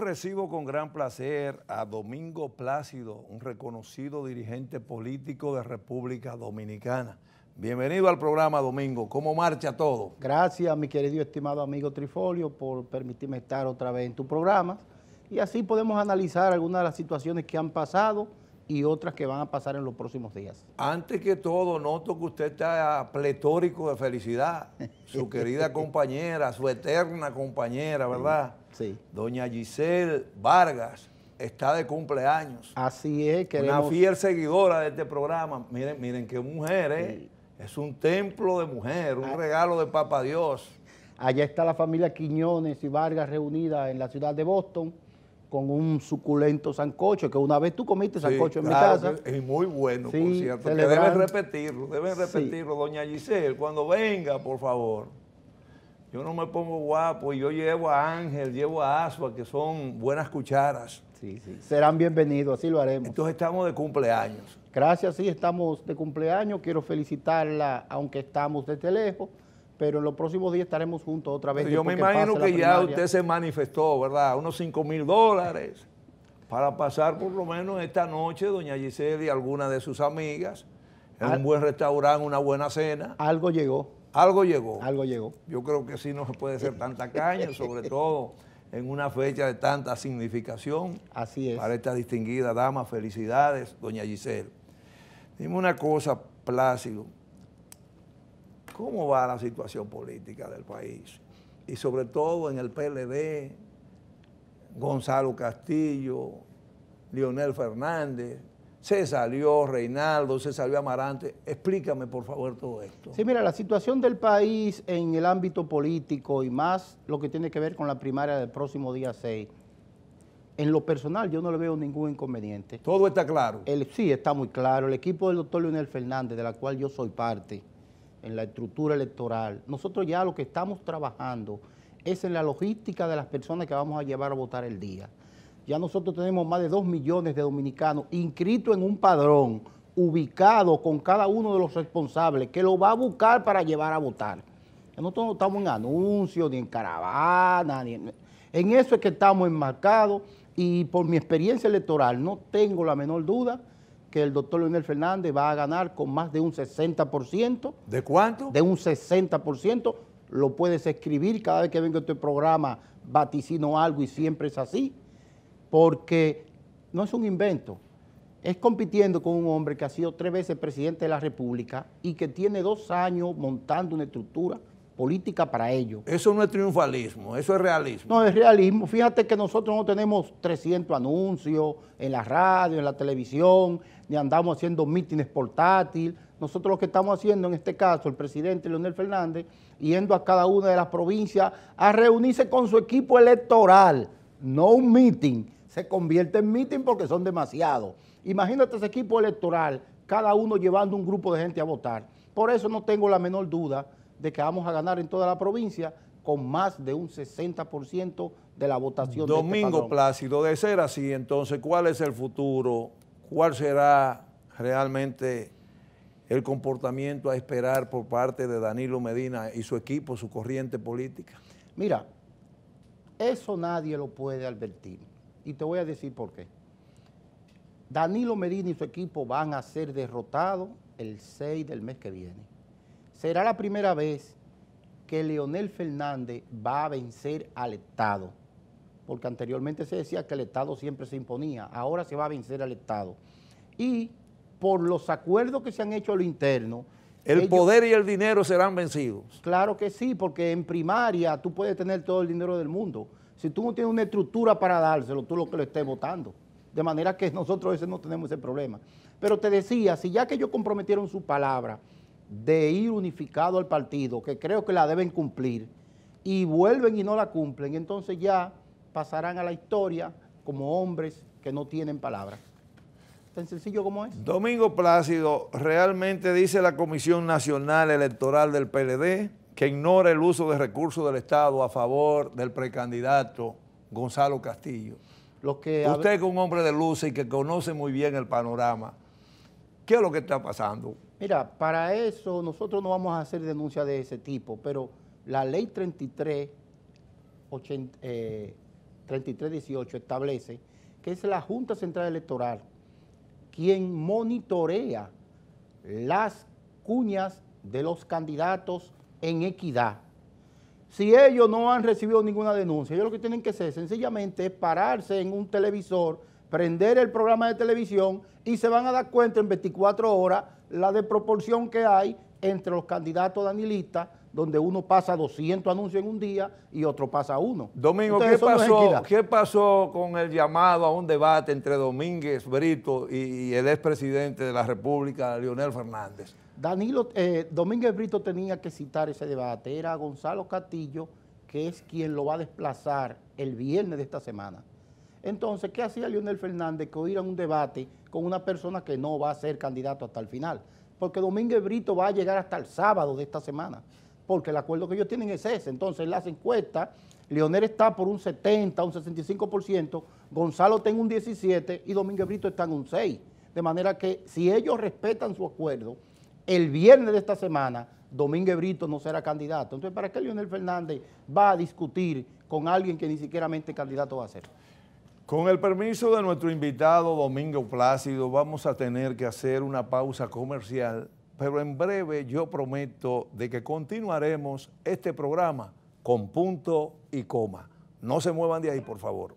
recibo con gran placer a Domingo Plácido, un reconocido dirigente político de República Dominicana. Bienvenido al programa, Domingo. ¿Cómo marcha todo? Gracias, mi querido y estimado amigo Trifolio, por permitirme estar otra vez en tu programa. Y así podemos analizar algunas de las situaciones que han pasado y otras que van a pasar en los próximos días. Antes que todo, noto que usted está pletórico de felicidad. Su querida compañera, su eterna compañera, ¿verdad? Sí. Doña Giselle Vargas está de cumpleaños. Así es, queremos... Una fiel seguidora de este programa. Miren, miren qué mujer, ¿eh? Es un templo de mujer, un ah. regalo de Papa Dios. Allá está la familia Quiñones y Vargas reunida en la ciudad de Boston con un suculento sancocho, que una vez tú comiste sancocho en mi casa. Es muy bueno, por cierto, deben repetirlo, deben repetirlo. Doña Giselle, cuando venga, por favor. Yo no me pongo guapo, y yo llevo a Ángel, llevo a Asua, que son buenas cucharas. Sí, sí. Serán bienvenidos, así lo haremos. Entonces estamos de cumpleaños. Gracias, sí, estamos de cumpleaños. Quiero felicitarla, aunque estamos desde lejos pero en los próximos días estaremos juntos otra vez. Yo me imagino que, ya usted se manifestó, ¿verdad? Unos 5 mil dólares para pasar por lo menos esta noche, doña Giselle y alguna de sus amigas, en un buen restaurante, una buena cena. Algo llegó. Algo llegó. Algo llegó. Yo creo que sí no se puede ser tanta caña, sobre todo en una fecha de tanta significación. Así es. Para esta distinguida dama, felicidades, doña Giselle. Dime una cosa, Plácido cómo va la situación política del país. Y sobre todo en el PLD, Gonzalo Castillo, Leonel Fernández, se salió Reinaldo, se salió Amarante. Explícame, por favor, todo esto. Sí, mira, la situación del país en el ámbito político y más lo que tiene que ver con la primaria del próximo día 6, en lo personal yo no le veo ningún inconveniente. ¿Todo está claro? sí, está muy claro. El equipo del doctor Leonel Fernández, de la cual yo soy parte, en la estructura electoral. Nosotros ya lo que estamos trabajando es en la logística de las personas que vamos a llevar a votar el día. Ya nosotros tenemos más de 2 millones de dominicanos inscritos en un padrón, ubicado con cada uno de los responsables que lo va a buscar para llevar a votar. Nosotros no estamos en anuncios, ni en caravana, en eso es que estamos enmarcados y por mi experiencia electoral no tengo la menor duda que el doctor Leonel Fernández va a ganar con más de un 60%. ¿De cuánto? De un 60%. Lo puedes escribir cada vez que venga este programa, vaticino algo y siempre es así, porque no es un invento. Es compitiendo con un hombre que ha sido tres veces presidente de la República y que tiene dos años montando una estructura política para ello. Eso no es triunfalismo, eso es realismo. No, es realismo. Fíjate que nosotros no tenemos 300 anuncios en la radio, en la televisión, ni andamos haciendo mítines portátiles. Nosotros lo que estamos haciendo en este caso, el presidente Leonel Fernández, yendo a cada una de las provincias a reunirse con su equipo electoral, no un mítin, Se convierte en mítin porque son demasiados. Imagínate ese equipo electoral, cada uno llevando un grupo de gente a votar. Por eso no tengo la menor duda de que vamos a ganar en toda la provincia con más de un 60% de la votación. Este Domingo de Plácido, de ser así, entonces, ¿cuál es el futuro? ¿Cuál será realmente el comportamiento a esperar por parte de Danilo Medina y su equipo, su corriente política? Mira, eso nadie lo puede advertir. Y te voy a decir por qué. Danilo Medina y su equipo van a ser derrotados el 6 del mes que viene será la primera vez que Leonel Fernández va a vencer al Estado, porque anteriormente se decía que el Estado siempre se imponía, ahora se va a vencer al Estado. Y por los acuerdos que se han hecho a lo interno... El poder y el dinero serán vencidos. Claro que sí, porque en primaria tú puedes tener todo el dinero del mundo. Si tú no tienes una estructura para dárselo, tú lo que lo estés votando. De manera que nosotros veces no tenemos ese problema. Pero te decía, si ya que ellos comprometieron su palabra, de ir unificado al partido, que creo que la deben cumplir, y vuelven y no la cumplen, entonces ya pasarán a la historia como hombres que no tienen palabra. Tan sencillo como es. Domingo Plácido, realmente dice la Comisión Nacional Electoral del PLD que ignora el uso de recursos del Estado a favor del precandidato Gonzalo Castillo. Lo que Usted es un hombre de luz y que conoce muy bien el panorama, ¿Qué es lo que está pasando? Mira, para eso nosotros no vamos a hacer denuncias de ese tipo, pero la ley 33, 3318 eh, establece que es la Junta Central Electoral quien monitorea las cuñas de los candidatos en equidad. Si ellos no han recibido ninguna denuncia, ellos lo que tienen que hacer sencillamente es pararse en un televisor prender el programa de televisión y se van a dar cuenta en 24 horas la desproporción que hay entre los candidatos danilistas, donde uno pasa 200 anuncios en un día y otro pasa uno. Domingo, ¿qué, pasó, con el llamado a un debate entre Domínguez Brito y, el expresidente de la República, Leonel Fernández? Danilo, eh, Domínguez Brito tenía que citar ese debate, era Gonzalo Castillo, que es quien lo va a desplazar el viernes de esta semana. Entonces, ¿qué hacía Leonel Fernández que oír a un debate con una persona que no va a ser candidato hasta el final? Porque Domínguez Brito va a llegar hasta el sábado de esta semana, porque el acuerdo que ellos tienen es ese. Entonces, en las encuestas, Leonel está por un 70, un 65%, Gonzalo tiene un 17% y Domínguez Brito está en un 6%. De manera que si ellos respetan su acuerdo, el viernes de esta semana, Domínguez Brito no será candidato. Entonces, ¿para qué Leonel Fernández va a discutir con alguien que ni siquiera mente candidato va a ser? Con el permiso de nuestro invitado Domingo Plácido, vamos a tener que hacer una pausa comercial, pero en breve yo prometo de que continuaremos este programa con punto y coma. No se muevan de ahí, por favor.